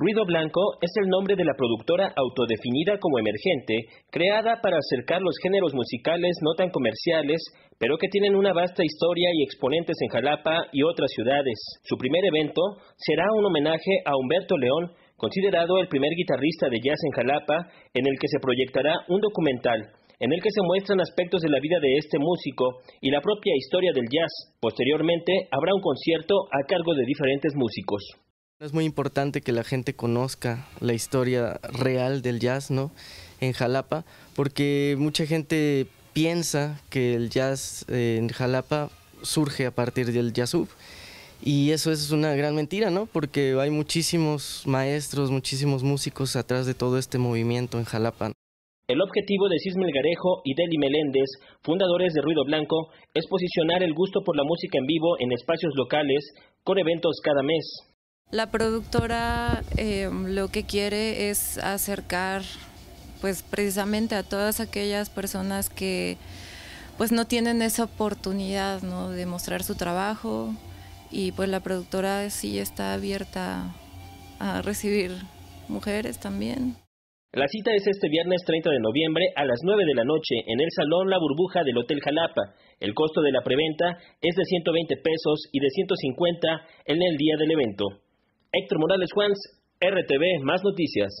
Ruido Blanco es el nombre de la productora autodefinida como emergente, creada para acercar los géneros musicales no tan comerciales, pero que tienen una vasta historia y exponentes en Jalapa y otras ciudades. Su primer evento será un homenaje a Humberto León, considerado el primer guitarrista de jazz en Jalapa, en el que se proyectará un documental en el que se muestran aspectos de la vida de este músico y la propia historia del jazz. Posteriormente habrá un concierto a cargo de diferentes músicos. Es muy importante que la gente conozca la historia real del jazz ¿no? en Jalapa, porque mucha gente piensa que el jazz eh, en Jalapa surge a partir del jazzub. Y eso es una gran mentira, ¿no? Porque hay muchísimos maestros, muchísimos músicos atrás de todo este movimiento en Jalapa. El objetivo de Cismel Garejo y Deli Meléndez, fundadores de Ruido Blanco, es posicionar el gusto por la música en vivo en espacios locales con eventos cada mes. La productora em, lo que quiere es acercar pues precisamente a todas aquellas personas que pues no tienen esa oportunidad ¿no? de mostrar su trabajo y pues la productora sí está abierta a recibir mujeres también. La cita es este viernes 30 de noviembre a las 9 de la noche en el Salón La Burbuja del Hotel Jalapa. El costo de la preventa es de 120 pesos y de 150 en el día del evento. Héctor Morales Juans, RTV, más noticias.